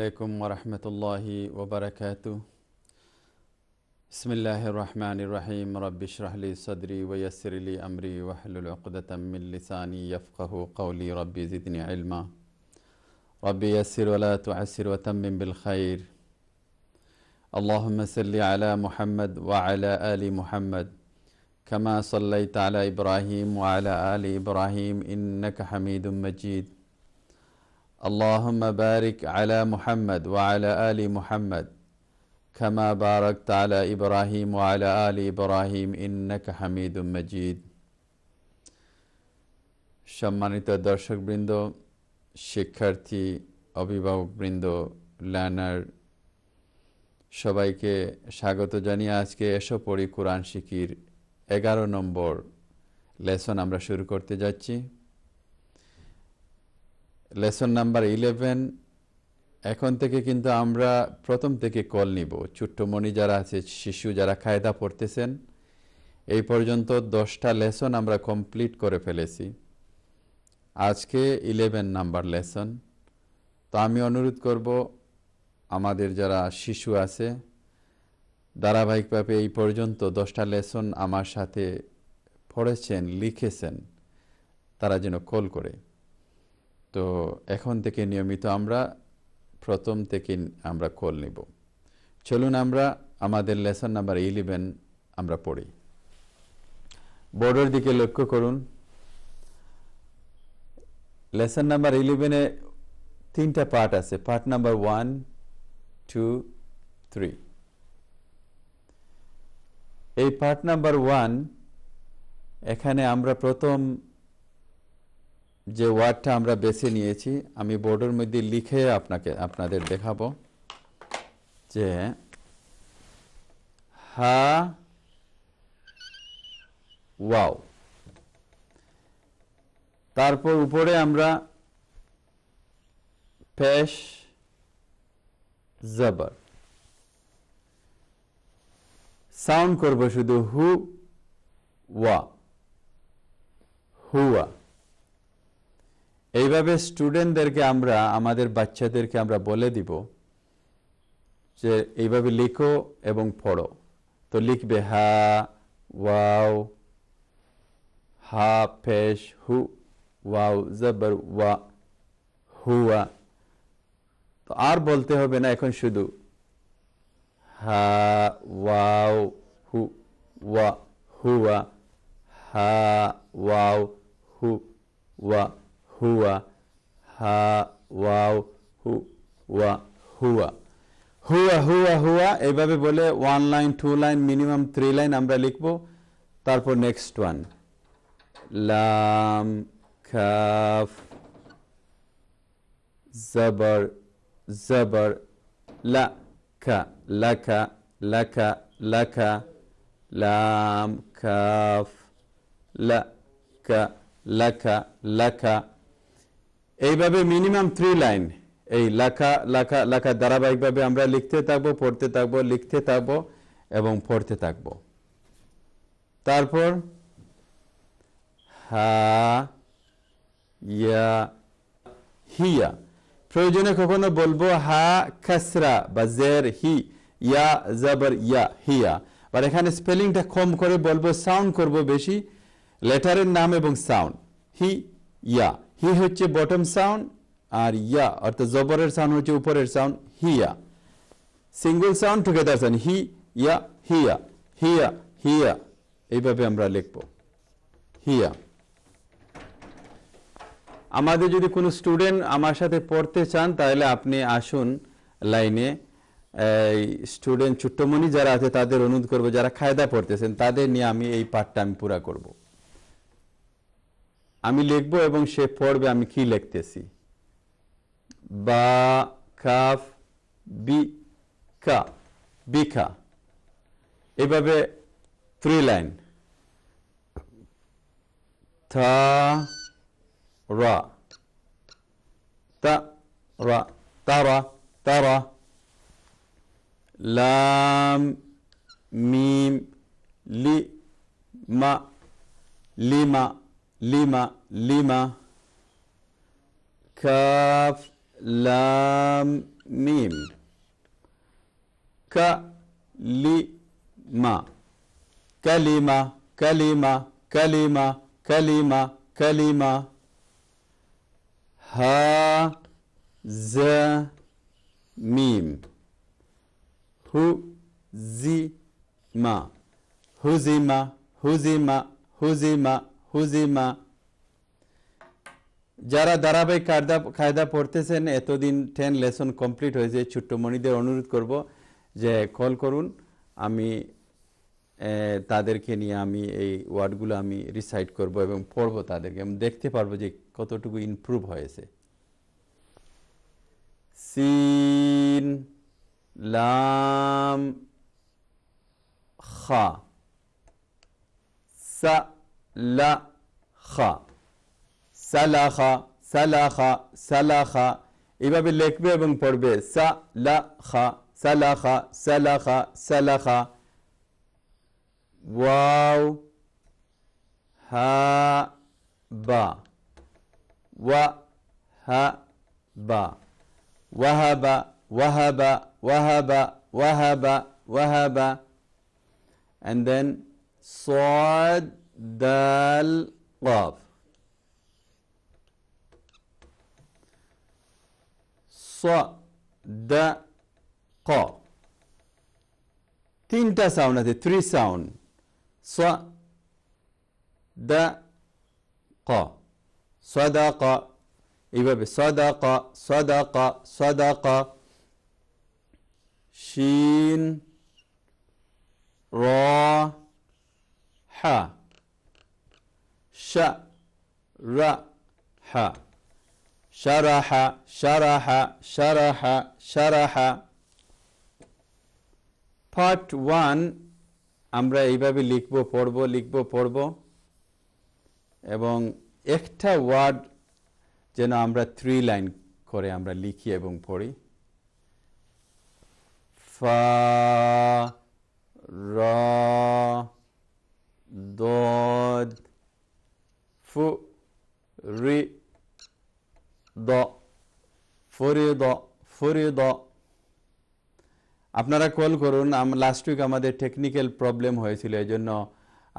عليكم ورحمة الله وبركاته بسم الله الرحمن الرحيم رب اشرح لي صدري ويسر لي أمري واحلل عقدة من لساني يفقه قولي ربي زدني علما ربي يسر ولا تعسر وتمم بالخير اللهم صل على محمد وعلى آل محمد كما صليت على إبراهيم وعلى آل إبراهيم إنك حميد مجيد اللهم بارك على محمد وعلى آل محمد كما باركت على إبراهيم وعلى آل إبراهيم إنك حميد مجيد সম্মানিত দর্শকবৃন্দ শিক্ষার্থী অভিভাবকবৃন্দ লার্নার সবাইকে স্বাগত জানিয়ে আজকে এসো পড়ি কোরআন শিখির এগারো নম্বর লেসন আমরা শুরু করতে যাচ্ছি লেসন নাম্বার ইলেভেন এখন থেকে কিন্তু আমরা প্রথম থেকে কল নিব ছোট্টমণি যারা আছে শিশু যারা খায়দা পড়তেছেন এই পর্যন্ত দশটা লেসন আমরা কমপ্লিট করে ফেলেছি আজকে ইলেভেন নাম্বার লেসন তো আমি অনুরোধ করব আমাদের যারা শিশু আছে ধারাবাহিকভাবে এই পর্যন্ত দশটা লেসন আমার সাথে পড়েছেন লিখেছেন তারা যেন কল করে তো এখন থেকে নিয়মিত আমরা প্রথম থেকে আমরা কল নিব চলুন আমরা আমাদের লেসন নাম্বার ইলেভেন আমরা পড়ি বোর্ডের দিকে লক্ষ্য করুন লেসন নাম্বার ইলেভেনে তিনটা পার্ট আছে part number one two three এই পার্ট নাম্বার ওয়ান এখানে আমরা প্রথম যে ওয়ার্ডটা আমরা বেছে নিয়েছি আমি বোর্ডের মধ্যে লিখে আপনাকে আপনাদের দেখাবো যে হা ওয়াও তারপর উপরে আমরা পেশ জবর সাউন্ড করব শুধু হু ওয়া হুয়া এইভাবে স্টুডেন্টদেরকে আমরা আমাদের বাচ্চাদেরকে আমরা বলে দিব যে এইভাবে লিখো এবং পড়ো তো লিখবে হা ওয়াও হা ফেশ হু ওয়াও জবর ওয়া হুয়া তো আর বলতে হবে না এখন শুধু হা ওয়াও হু ওয়া হুয়া হা ওয়াও হু ওয়া হুয়া হা ওয়াও হু ওয়া হুয়া হুয়া হুয়া হুয়া এইভাবে বলে one line two line minimum three line আমরা লিখব তারপর নেক্সট ওয়ান লাম খাফ জবর জবর লা খা লাখা লাখা লাখা লাম খাফ লা খা লাখা লাখা এইভাবে মিনিমাম থ্রি লাইন এই লেখা লেখা লেখা ধারাবাহিকভাবে আমরা লিখতে থাকব পড়তে থাকব লিখতে থাকব এবং পড়তে থাকব তারপর হা ইয়া হিয়া প্রয়োজনে কখনো বলবো হা খেসরা বা জের হি ইয়া জবর ইয়া হিয়া আর এখানে স্পেলিংটা কম করে বলবো সাউন্ড করব বেশি লেটারের নাম এবং সাউন্ড হি ইয়া হি হচ্ছে বটম সাউন্ড আর ইয়া অর্থাৎ জবরের সাউন্ড হচ্ছে উপরের সাউন্ড হিয়া সিঙ্গল সাউন্ড টুগেদার সাউন্ড হি ইয়া হিয়া হিয়া হিয়া এইভাবে আমরা লিখব হিয়া আমাদের যদি কোনো স্টুডেন্ট আমার সাথে পড়তে চান তাহলে আপনি আসুন লাইনে স্টুডেন্ট ছোট্টমণি যারা আছে তাদের অনুরোধ করব যারা খায়দা পড়তেছেন তাদের নিয়ে আমি এই পাঠটা আমি পুরা করবো আমি লিখব এবং সে পড়বে আমি কি লিখতেছি বা কাফ বি কা বিখা এভাবে থ্রি লাইন থা রা তা রা তারা তারা লাম মিম লি মা লিমা لما لما كاف لام ميم ك لي ما كلمة كلمة كلمة كلمة كلمة ها ز ميم هو زي ما هزم هزم هزم হুজিমা যারা ধারাবাহিক কায়দা কায়দা পড়তেছেন এতদিন টেন লেসন কমপ্লিট হয়েছে ছোট্টমণিদের অনুরোধ করব যে কল করুন আমি তাদেরকে নিয়ে আমি এই ওয়ার্ডগুলো আমি রিসাইড করব এবং পড়ব তাদেরকে আমি দেখতে পারবো যে কতটুকু ইমপ্রুভ হয়েছে সিন লাম খা সা লাখা সালাখা সালাখা সালাখা এভাবে লিখবে এবং পড়বে সা লা খা সালাখা সালাখা সালাখা ওয়াও হা বা ওয়া হা বা ওয়াহাবা ওয়াহাবা ওয়াহাবা ওয়াহাবা ওয়াহাবা and then صاد دال قاف ص د ق تينتا ساوند هذه تري ساوند ص د ق صدقة يبقى بصدقة صدق صدق شين را ح شرح شرح شرح شرح شرح পার্ট ওয়ান আমরা এইভাবে লিখব পড়ব লিখব পড়ব এবং একটা ওয়ার্ড যেন আমরা থ্রি লাইন করে আমরা লিখি এবং পড়ি ফা র দদ আপনারা কল করুন লাস্ট উইক আমাদের টেকনিক্যাল প্রবলেম হয়েছিল এই জন্য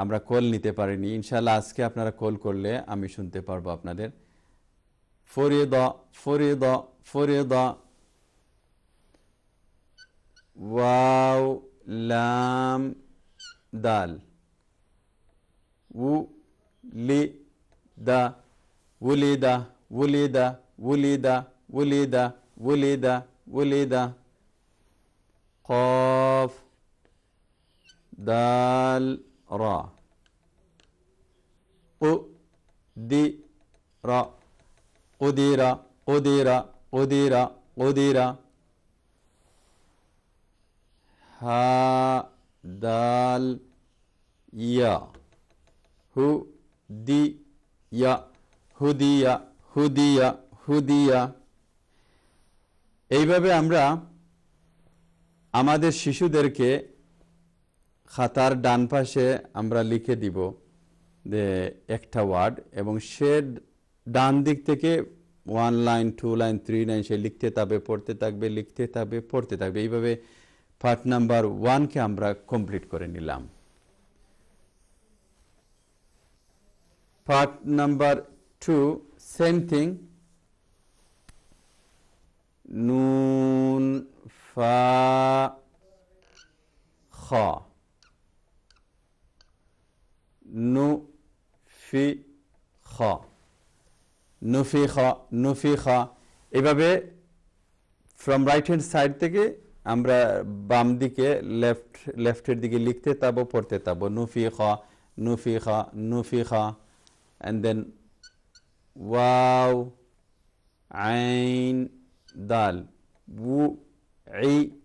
আমরা কল নিতে পারিনি ইনশাল্লাহ আজকে আপনারা কল করলে আমি শুনতে পারবো আপনাদের ফরিদ ফরিদ ফরিদ ওয়াও লাম দাল উ লি دا ولد ولد ولد ولد ولد ولد قاف دال را دي را قديرا قديرا قديرا قديرا ها دال يا دي ইয়া হুদিয়া হুদিয়া হুদিয়া এইভাবে আমরা আমাদের শিশুদেরকে খাতার ডান পাশে আমরা লিখে দিব যে একটা ওয়ার্ড এবং সে ডান দিক থেকে one line two line three line সে লিখতে থাকবে পড়তে থাকবে লিখতে থাকবে পড়তে থাকবে এইভাবে পার্ট নাম্বার ওয়ানকে আমরা কমপ্লিট করে নিলাম part number 2 same thing নুন ফা খ নু ফি খ নুফি খ নুফি খ এভাবে ফ্রম রাইট হ্যান্ড সাইড থেকে আমরা বাম দিকে লেফট লেফটের দিকে লিখতে তাবো পড়তে তাবো নুফি খ নুফি খ নুফি খ and then واو عين دال وعيد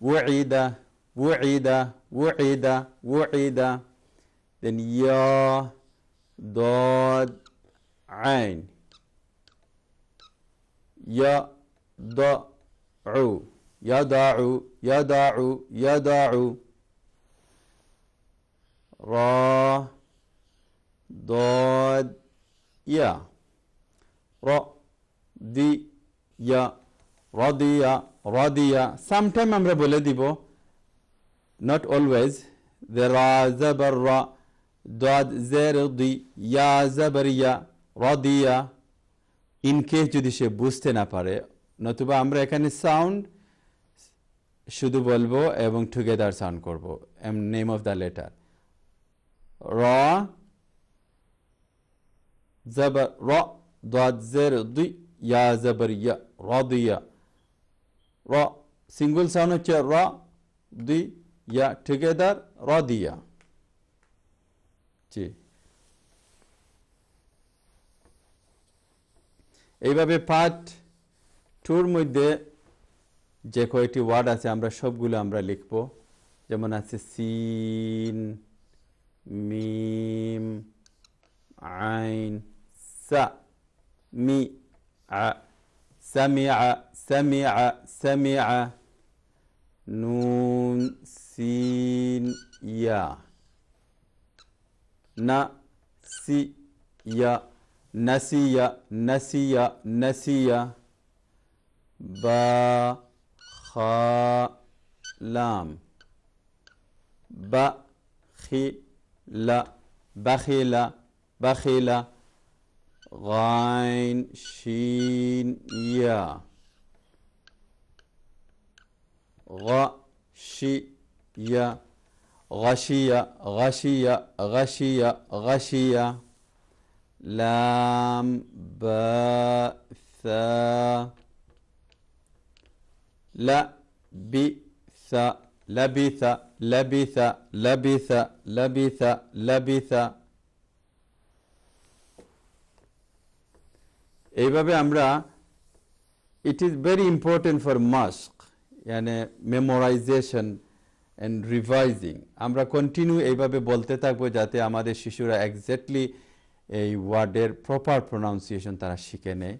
وعيد وعيد وعيد وعيد then يا ضاد عين يضع يضع يضع يضع را ضاد يا ر دي يا رضيا رضيا sometime আমরা বলে দিব not always the ra zabar ra dad zerdi ya zabariya radiya in case যদি সে বুঝতে না পারে নতুবা আমরা এখানে সাউন্ড শুধু বলবো এবং টুগেদার সাউন্ড করবো um name of the letter র زبر را ضاد زر ضي يا زبر يا راضية را single sound হচ্ছে র দুই ইয়া টুগেদার র দিয়া জি এইভাবে পার্ট টুর মধ্যে যে কয়টি ওয়ার্ড আছে আমরা সবগুলো আমরা লিখব যেমন আছে সিন মিম আইন سمع سمع سمع سمع نون سين يا نسي نسي نسي نسي با خا لام بخيل بخيل بخيل غين شين يا غشي يا غشية غشية غشية غشية لام با ثا لبث لبث لبث لبث لبث لبث এইভাবে আমরা it is very important for mask মানে মেমোরাইজেশন অ্যান্ড রিভাইজিং আমরা কন্টিনিউ এইভাবে বলতে থাকবো যাতে আমাদের শিশুরা একজ্যাক্টলি এই ওয়ার্ডের প্রপার প্রোনাউন্সিয়েশন তারা শিখে নেয়